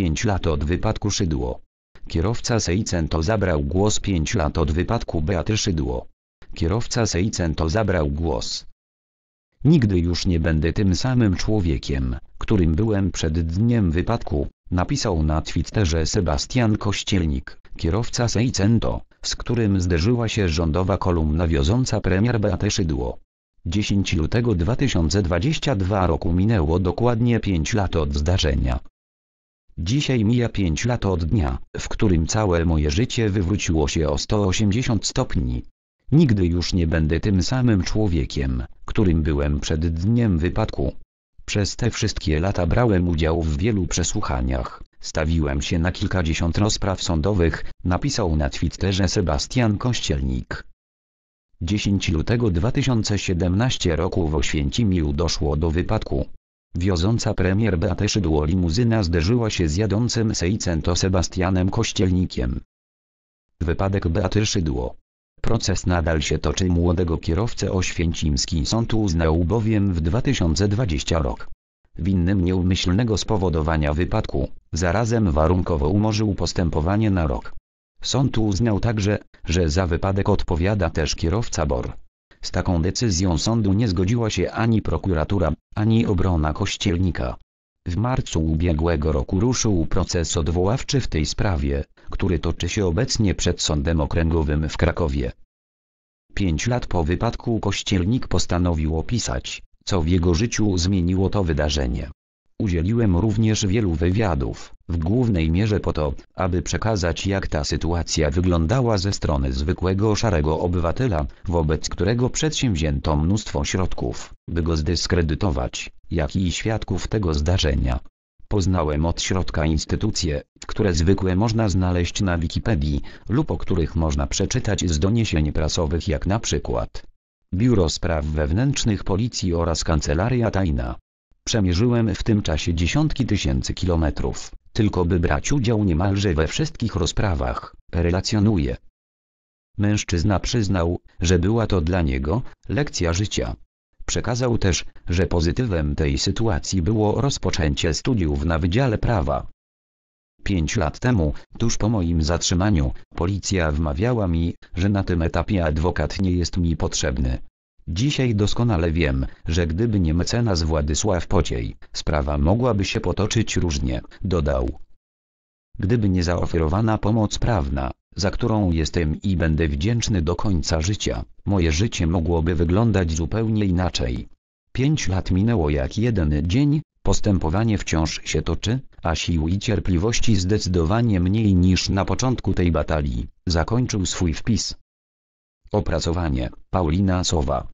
5 lat od wypadku Szydło. Kierowca Seicento zabrał głos 5 lat od wypadku Beaty Szydło. Kierowca Seicento zabrał głos. Nigdy już nie będę tym samym człowiekiem, którym byłem przed dniem wypadku, napisał na Twitterze Sebastian Kościelnik, kierowca Seicento, z którym zderzyła się rządowa kolumna wioząca premier Beatę Szydło. 10 lutego 2022 roku minęło dokładnie 5 lat od zdarzenia. Dzisiaj mija 5 lat od dnia, w którym całe moje życie wywróciło się o 180 stopni. Nigdy już nie będę tym samym człowiekiem, którym byłem przed dniem wypadku. Przez te wszystkie lata brałem udział w wielu przesłuchaniach, stawiłem się na kilkadziesiąt rozpraw sądowych, napisał na Twitterze Sebastian Kościelnik. 10 lutego 2017 roku w Oświęcimiu doszło do wypadku. Wioząca premier Beatę Szydło limuzyna zderzyła się z jadącym seicento Sebastianem Kościelnikiem. Wypadek Beaty Szydło. Proces nadal się toczy młodego kierowcę oświęcimski sąd uznał bowiem w 2020 rok. Winnym nieumyślnego spowodowania wypadku, zarazem warunkowo umorzył postępowanie na rok. Sąd uznał także, że za wypadek odpowiada też kierowca BOR, z taką decyzją sądu nie zgodziła się ani prokuratura, ani obrona kościelnika. W marcu ubiegłego roku ruszył proces odwoławczy w tej sprawie, który toczy się obecnie przed Sądem Okręgowym w Krakowie. Pięć lat po wypadku kościelnik postanowił opisać, co w jego życiu zmieniło to wydarzenie. Udzieliłem również wielu wywiadów, w głównej mierze po to, aby przekazać jak ta sytuacja wyglądała ze strony zwykłego szarego obywatela, wobec którego przedsięwzięto mnóstwo środków, by go zdyskredytować, jak i świadków tego zdarzenia. Poznałem od środka instytucje, które zwykle można znaleźć na Wikipedii, lub o których można przeczytać z doniesień prasowych jak na przykład Biuro Spraw Wewnętrznych Policji oraz Kancelaria Tajna. Przemierzyłem w tym czasie dziesiątki tysięcy kilometrów, tylko by brać udział niemalże we wszystkich rozprawach, relacjonuje. Mężczyzna przyznał, że była to dla niego lekcja życia. Przekazał też, że pozytywem tej sytuacji było rozpoczęcie studiów na Wydziale Prawa. Pięć lat temu, tuż po moim zatrzymaniu, policja wmawiała mi, że na tym etapie adwokat nie jest mi potrzebny, Dzisiaj doskonale wiem, że gdyby nie mecenas Władysław Pociej, sprawa mogłaby się potoczyć różnie, dodał. Gdyby nie zaoferowana pomoc prawna, za którą jestem i będę wdzięczny do końca życia, moje życie mogłoby wyglądać zupełnie inaczej. Pięć lat minęło jak jeden dzień, postępowanie wciąż się toczy, a sił i cierpliwości zdecydowanie mniej niż na początku tej batalii, zakończył swój wpis. Opracowanie Paulina Sowa